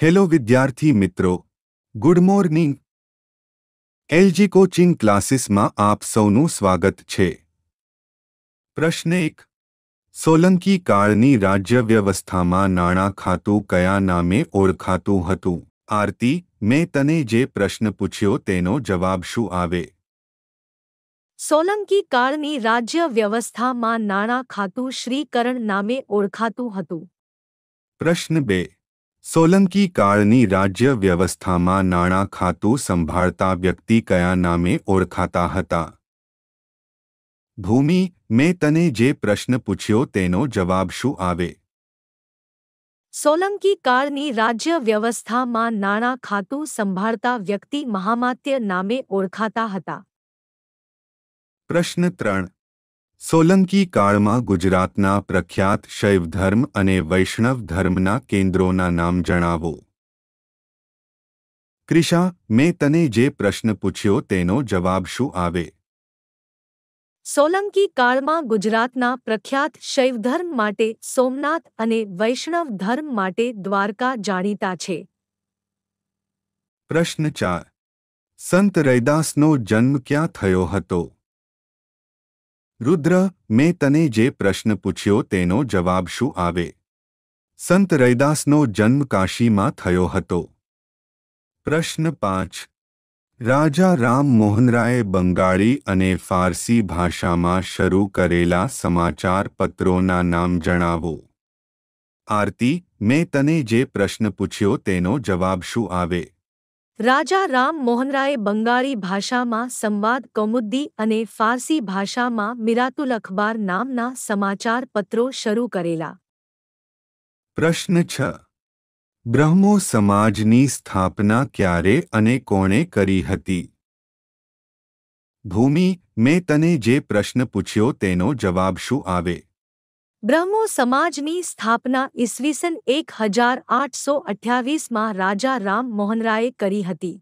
hello વિદ્યાર્થી મિત્રો good morning LG coaching ક્લાસીસમાં આપ સૌનું સ્વાગત છે પ્રશ્ન એક સોલંકી કાળની રાજ્ય વ્યવસ્થામાં નાણાં ખાતું કયા નામે ઓળખાતું હતું આરતી મેં તને જે પ્રશ્ન પૂછ્યો તેનો જવાબ શું આવે સોલંકી કાળની રાજ્ય વ્યવસ્થામાં નાણાં ખાતું શ્રીકરણ નામે ઓળખાતું હતું પ્રશ્ન બે સોલંકી કાળની રાજ્ય વ્યવસ્થામાં નાણાં ખાતું સંભાળતા વ્યક્તિ કયા નામે ઓળખાતા હતા ભૂમિ મેં તને જે પ્રશ્ન પૂછ્યો તેનો જવાબ શું આવે સોલંકી કાળની રાજ્ય વ્યવસ્થામાં નાણાં ખાતું સંભાળતા વ્યક્તિ મહામાત્ય નામે ઓળખાતા હતા પ્રશ્ન ત્રણ સોલંકી કાળમાં ગુજરાતના પ્રખ્યાત શૈવ ધર્મ અને વૈષ્ણવ ધર્મના કેન્દ્રોના નામ જણાવો ક્રિશા મેં તને જે પ્રશ્ન પૂછ્યો તેનો જવાબ શું આવે સોલંકી કાળમાં ગુજરાતના પ્રખ્યાત શૈવ ધર્મ માટે સોમનાથ અને વૈષ્ણવ ધર્મ માટે દ્વારકા જાણીતા છે પ્રશ્ન ચાર સંત રૈદાસનો જન્મ ક્યાં થયો હતો રુદ્ર મેં તને જે પ્રશ્ન પૂછ્યો તેનો જવાબ શું આવે સંત રૈદાસનો જન્મ કાશીમાં થયો હતો પ્રશ્ન પાંચ રાજા રામ મોહનરાયે બંગાળી અને ફારસી ભાષામાં શરૂ કરેલા સમાચાર પત્રોના નામ જણાવો આરતી મેં તને જે પ્રશ્ન પૂછ્યો તેનો જવાબ શું આવે રાજા રામ મોહનરાયે બંગાળી ભાષામાં સંવાદ કૌમુદ્દી અને ફારસી ભાષામાં મિરાતુલ અખબાર નામના સમાચાર પત્રો શરૂ કરેલા પ્રશ્ન છ બ્રહ્મો સમાજની સ્થાપના ક્યારે અને કોણે કરી હતી ભૂમિ મેં તને જે પ્રશ્ન પૂછ્યો તેનો જવાબ શું આવે બ્રહ્મો સમાજની સ્થાપના ઈસવીસન એક હજાર આઠસો અઠ્યાવીસમાં રાજા રામ મોહનરાયે કરી હતી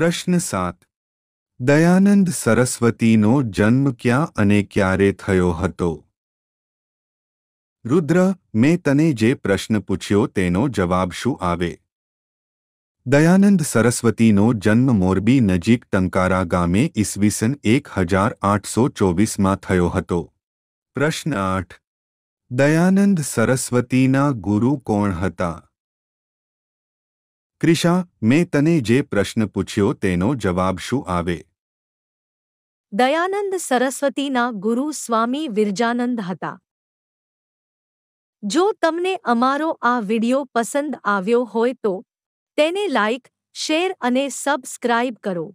પ્રશ્ન સાત દયાનંદ સરસ્વતીનો જન્મ ક્યાં અને ક્યારે થયો હતો રુદ્ર મેં તને જે પ્રશ્ન પૂછ્યો તેનો જવાબ શું આવે દયાનંદ સરસ્વતીનો જન્મ મોરબી નજીક ટંકારા ગામે ઈસવીસન એક હજાર આઠસો ચોવીસમાં થયો હતો પ્રશ્ન આઠ દયાનંદ સરસ્વતીના ગુરુ કોણ હતા ક્રિશા મેં તને જે પ્રશ્ન પૂછ્યો તેનો જવાબ શું આવે દયાનંદ સરસ્વતીના ગુરુ સ્વામી વિરજાનંદ હતા જો તમને અમારો આ વિડિયો પસંદ આવ્યો હોય તો તેને લાઇક શેર અને સબસ્ક્રાઇબ કરો